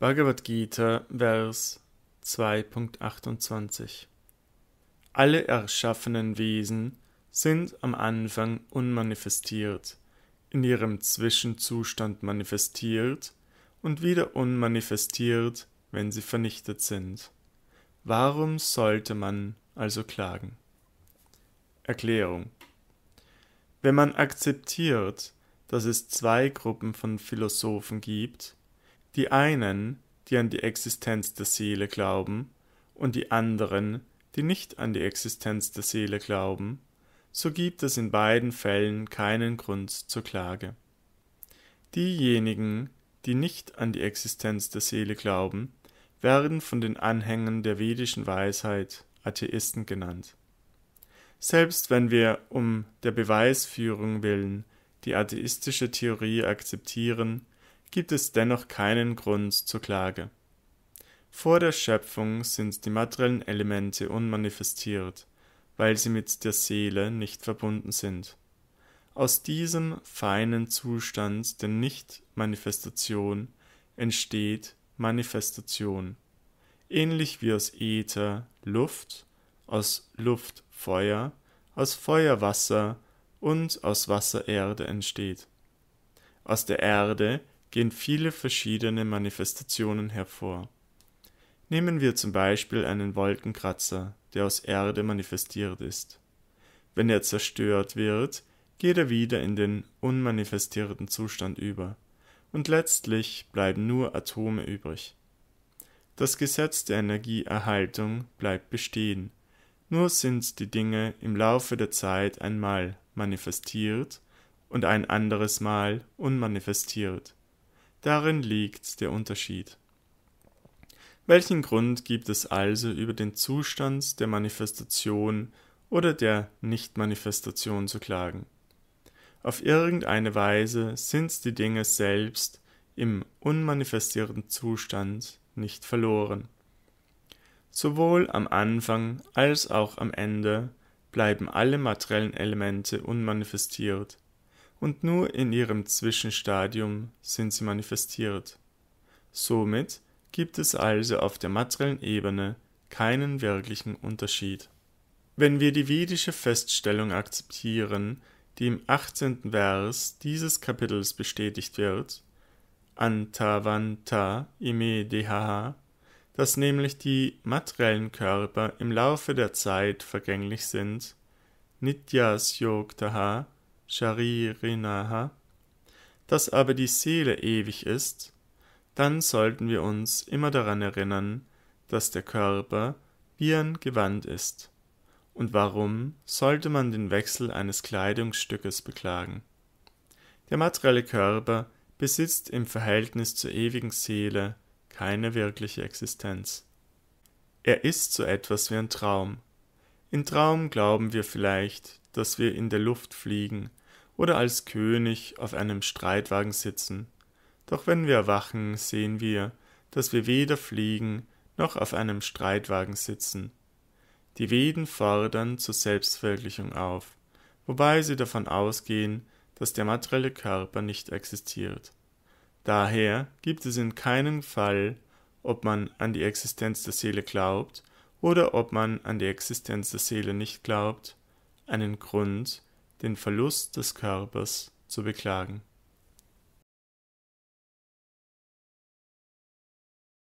Bhagavad Gita, Vers 2.28 Alle erschaffenen Wesen sind am Anfang unmanifestiert, in ihrem Zwischenzustand manifestiert und wieder unmanifestiert, wenn sie vernichtet sind. Warum sollte man also klagen? Erklärung Wenn man akzeptiert, dass es zwei Gruppen von Philosophen gibt, die einen, die an die Existenz der Seele glauben, und die anderen, die nicht an die Existenz der Seele glauben, so gibt es in beiden Fällen keinen Grund zur Klage. Diejenigen, die nicht an die Existenz der Seele glauben, werden von den Anhängern der vedischen Weisheit Atheisten genannt. Selbst wenn wir um der Beweisführung willen die atheistische Theorie akzeptieren, gibt es dennoch keinen Grund zur Klage. Vor der Schöpfung sind die materiellen Elemente unmanifestiert, weil sie mit der Seele nicht verbunden sind. Aus diesem feinen Zustand der Nicht-Manifestation entsteht Manifestation, ähnlich wie aus Äther Luft, aus Luft Feuer, aus Feuer Wasser und aus Wasser Erde entsteht. Aus der Erde gehen viele verschiedene Manifestationen hervor. Nehmen wir zum Beispiel einen Wolkenkratzer, der aus Erde manifestiert ist. Wenn er zerstört wird, geht er wieder in den unmanifestierten Zustand über, und letztlich bleiben nur Atome übrig. Das Gesetz der Energieerhaltung bleibt bestehen, nur sind die Dinge im Laufe der Zeit einmal manifestiert und ein anderes Mal unmanifestiert. Darin liegt der Unterschied. Welchen Grund gibt es also über den Zustand der Manifestation oder der Nichtmanifestation zu klagen? Auf irgendeine Weise sind die Dinge selbst im unmanifestierten Zustand nicht verloren. Sowohl am Anfang als auch am Ende bleiben alle materiellen Elemente unmanifestiert, und nur in ihrem Zwischenstadium sind sie manifestiert. Somit gibt es also auf der materiellen Ebene keinen wirklichen Unterschied. Wenn wir die vedische Feststellung akzeptieren, die im 18. Vers dieses Kapitels bestätigt wird, Antavanta ime dehaha, dass nämlich die materiellen Körper im Laufe der Zeit vergänglich sind, Nityas Yogtaha, Sharirinaha, dass aber die Seele ewig ist, dann sollten wir uns immer daran erinnern, dass der Körper wie ein Gewand ist. Und warum sollte man den Wechsel eines Kleidungsstückes beklagen? Der materielle Körper besitzt im Verhältnis zur ewigen Seele keine wirkliche Existenz. Er ist so etwas wie ein Traum. In Traum glauben wir vielleicht, dass wir in der Luft fliegen oder als König auf einem Streitwagen sitzen. Doch wenn wir erwachen, sehen wir, dass wir weder fliegen noch auf einem Streitwagen sitzen. Die Veden fordern zur Selbstverwirklichung auf, wobei sie davon ausgehen, dass der materielle Körper nicht existiert. Daher gibt es in keinem Fall, ob man an die Existenz der Seele glaubt oder ob man an die Existenz der Seele nicht glaubt, einen Grund, den Verlust des Körpers zu beklagen